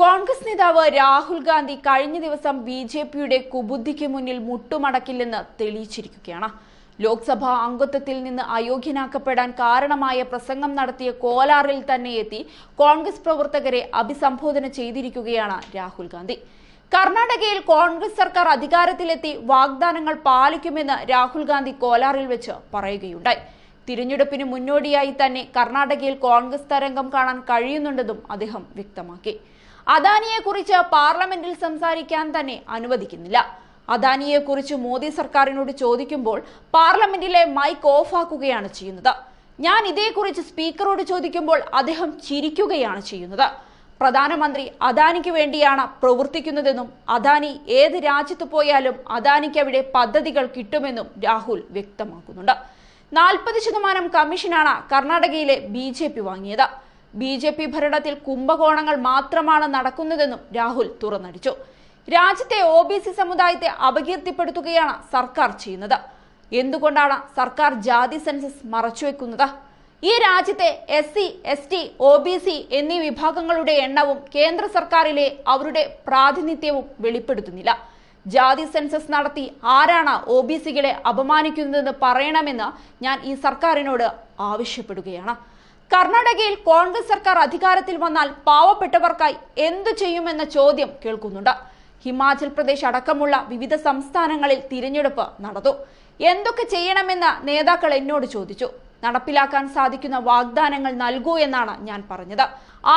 കോൺഗ്രസ് നേതാവ് രാഹുൽ ഗാന്ധി കഴിഞ്ഞ ദിവസം ബി ജെ പിയുടെ കുബുദ്ധിക്ക് മുന്നിൽ മുട്ടുമടക്കില്ലെന്ന് തെളിയിച്ചിരിക്കുകയാണ് ലോക്സഭാ അംഗത്വത്തിൽ നിന്ന് അയോഗ്യനാക്കപ്പെടാൻ കാരണമായ പ്രസംഗം നടത്തിയ കോലാറിൽ തന്നെ എത്തി കോൺഗ്രസ് പ്രവർത്തകരെ അഭിസംബോധന ചെയ്തിരിക്കുകയാണ് രാഹുൽ ഗാന്ധി കർണാടകയിൽ കോൺഗ്രസ് സർക്കാർ അധികാരത്തിലെത്തി വാഗ്ദാനങ്ങൾ പാലിക്കുമെന്ന് രാഹുൽ ഗാന്ധി കോലാറിൽ വെച്ച് പറയുകയുണ്ടായി തിരഞ്ഞെടുപ്പിന് മുന്നോടിയായി തന്നെ കർണാടകയിൽ കോൺഗ്രസ് തരംഗം കാണാൻ കഴിയുന്നുണ്ടെന്നും അദ്ദേഹം വ്യക്തമാക്കി അദാനിയെ കുറിച്ച് പാർലമെന്റിൽ സംസാരിക്കാൻ തന്നെ അനുവദിക്കുന്നില്ല അദാനിയെ കുറിച്ച് മോദി സർക്കാരിനോട് ചോദിക്കുമ്പോൾ പാർലമെന്റിലെ മൈക്ക് ഓഫ് ആക്കുകയാണ് ചെയ്യുന്നത് ഞാൻ ഇതേക്കുറിച്ച് സ്പീക്കറോട് ചോദിക്കുമ്പോൾ അദ്ദേഹം ചിരിക്കുകയാണ് ചെയ്യുന്നത് പ്രധാനമന്ത്രി അദാനിക്ക് വേണ്ടിയാണ് പ്രവർത്തിക്കുന്നതെന്നും അദാനി ഏത് രാജ്യത്ത് പോയാലും അദാനിക്ക് അവിടെ പദ്ധതികൾ കിട്ടുമെന്നും രാഹുൽ വ്യക്തമാക്കുന്നുണ്ട് നാൽപ്പത് ശതമാനം കമ്മീഷനാണ് കർണാടകയിലെ ബി വാങ്ങിയത് ബി ജെ പി ഭരണത്തിൽ കുംഭകോണങ്ങൾ മാത്രമാണ് നടക്കുന്നതെന്നും രാഹുൽ തുറന്നടിച്ചു രാജ്യത്തെ ഒ ബി സി സമുദായത്തെ അപകീർത്തിപ്പെടുത്തുകയാണ് സർക്കാർ ചെയ്യുന്നത് എന്തുകൊണ്ടാണ് സർക്കാർ ജാതി സെൻസസ് മറച്ചുവെക്കുന്നത് ഈ രാജ്യത്തെ S C S T O B C എന്നീ വിഭാഗങ്ങളുടെ എണ്ണവും കേന്ദ്ര സർക്കാരിലെ അവരുടെ പ്രാതിനിധ്യവും വെളിപ്പെടുത്തുന്നില്ല ജാതി സെൻസസ് നടത്തി ആരാണ് ഒ ബി സികളെ അപമാനിക്കുന്നതെന്ന് പറയണമെന്ന് ഞാൻ ഈ സർക്കാരിനോട് ആവശ്യപ്പെടുകയാണ് കർണാടകയിൽ കോൺഗ്രസ് സർക്കാർ അധികാരത്തിൽ വന്നാൽ പാവപ്പെട്ടവർക്കായി എന്തു ചെയ്യുമെന്ന ചോദ്യം കേൾക്കുന്നുണ്ട് ഹിമാചൽ പ്രദേശ് അടക്കമുള്ള വിവിധ സംസ്ഥാനങ്ങളിൽ തിരഞ്ഞെടുപ്പ് നടന്നു എന്തൊക്കെ ചെയ്യണമെന്ന് നേതാക്കൾ എന്നോട് ചോദിച്ചു നടപ്പിലാക്കാൻ സാധിക്കുന്ന വാഗ്ദാനങ്ങൾ നൽകൂ എന്നാണ് ഞാൻ പറഞ്ഞത്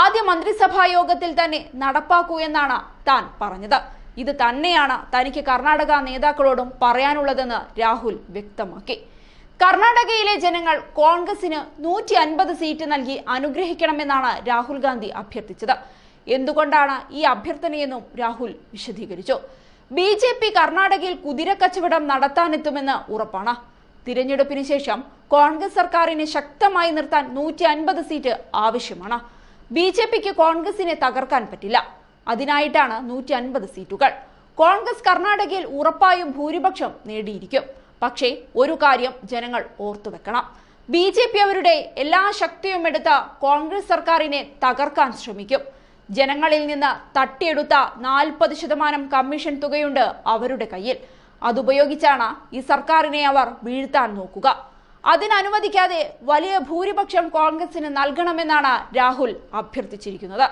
ആദ്യ മന്ത്രിസഭാ യോഗത്തിൽ തന്നെ നടപ്പാക്കൂ എന്നാണ് താൻ പറഞ്ഞത് ഇത് തന്നെയാണ് തനിക്ക് കർണാടക നേതാക്കളോടും പറയാനുള്ളതെന്ന് രാഹുൽ വ്യക്തമാക്കി കർണാടകയിലെ ജനങ്ങൾ കോൺഗ്രസിന് നൂറ്റി അൻപത് സീറ്റ് നൽകി അനുഗ്രഹിക്കണമെന്നാണ് രാഹുൽ ഗാന്ധി അഭ്യർത്ഥിച്ചത് എന്തുകൊണ്ടാണ് ഈ അഭ്യർത്ഥനയെന്നും രാഹുൽ വിശദീകരിച്ചു ബി ജെ പി കർണാടകയിൽ കുതിരക്കച്ചവടം നടത്താനെത്തുമെന്ന് ഉറപ്പാണ് തിരഞ്ഞെടുപ്പിന് ശേഷം കോൺഗ്രസ് സർക്കാരിനെ ശക്തമായി നിർത്താൻ നൂറ്റി അൻപത് സീറ്റ് ആവശ്യമാണ് ബി ജെ പിക്ക് കോൺഗ്രസിനെ തകർക്കാൻ പറ്റില്ല അതിനായിട്ടാണ് നൂറ്റി അൻപത് സീറ്റുകൾ കോൺഗ്രസ് കർണാടകയിൽ ഉറപ്പായും ഭൂരിപക്ഷം നേടിയിരിക്കും പക്ഷേ ഒരു കാര്യം ജനങ്ങൾ വെക്കണം ബി ജെ പി അവരുടെ എല്ലാ ശക്തിയും എടുത്ത് കോൺഗ്രസ് സർക്കാരിനെ തകർക്കാൻ ശ്രമിക്കും ജനങ്ങളിൽ നിന്ന് തട്ടിയെടുത്ത നാൽപ്പത് ശതമാനം കമ്മീഷൻ തുകയുണ്ട് അവരുടെ കയ്യിൽ അതുപയോഗിച്ചാണ് ഈ സർക്കാരിനെ അവർ വീഴ്ത്താൻ നോക്കുക അതിനനുവദിക്കാതെ വലിയ ഭൂരിപക്ഷം കോൺഗ്രസിന് നൽകണമെന്നാണ് രാഹുൽ അഭ്യർത്ഥിച്ചിരിക്കുന്നത്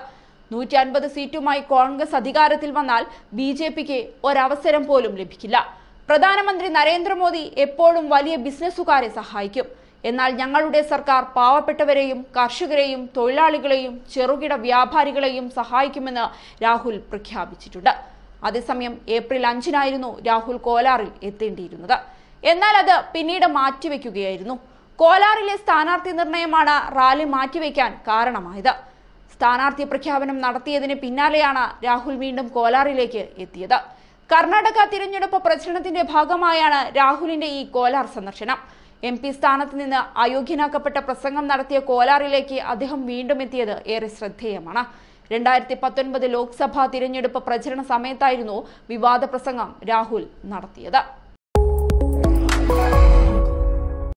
നൂറ്റി അൻപത് സീറ്റുമായി കോൺഗ്രസ് അധികാരത്തിൽ വന്നാൽ ബി ജെ പിക്ക് ഒരവസരം പോലും ലഭിക്കില്ല പ്രധാനമന്ത്രി നരേന്ദ്രമോദി എപ്പോഴും വലിയ ബിസിനസ്സുകാരെ സഹായിക്കും എന്നാൽ ഞങ്ങളുടെ സർക്കാർ പാവപ്പെട്ടവരെയും കർഷകരെയും തൊഴിലാളികളെയും ചെറുകിട വ്യാപാരികളെയും സഹായിക്കുമെന്ന് രാഹുൽ പ്രഖ്യാപിച്ചിട്ടുണ്ട് അതേസമയം ഏപ്രിൽ അഞ്ചിനായിരുന്നു രാഹുൽ കോലാറിൽ എത്തേണ്ടിയിരുന്നത് എന്നാൽ അത് പിന്നീട് മാറ്റിവെക്കുകയായിരുന്നു കോലാറിലെ സ്ഥാനാർത്ഥി നിർണയമാണ് റാലി മാറ്റിവെക്കാൻ കാരണമായത് സ്ഥാനാർത്ഥി പ്രഖ്യാപനം നടത്തിയതിന് പിന്നാലെയാണ് രാഹുൽ വീണ്ടും കോലാറിലേക്ക് എത്തിയത് കർണാടക തിരഞ്ഞെടുപ്പ് പ്രചരണത്തിന്റെ ഭാഗമായാണ് രാഹുലിന്റെ ഈ കോലാർ സന്ദർശനം എം പി സ്ഥാനത്ത് നിന്ന് അയോഗ്യനാക്കപ്പെട്ട പ്രസംഗം നടത്തിയ കോലാറിലേക്ക് അദ്ദേഹം വീണ്ടും എത്തിയത് ഏറെ ശ്രദ്ധേയമാണ് രണ്ടായിരത്തി പത്തൊൻപത് ലോക്സഭാ തിരഞ്ഞെടുപ്പ് പ്രചരണ സമയത്തായിരുന്നു വിവാദ പ്രസംഗം രാഹുൽ നടത്തിയത്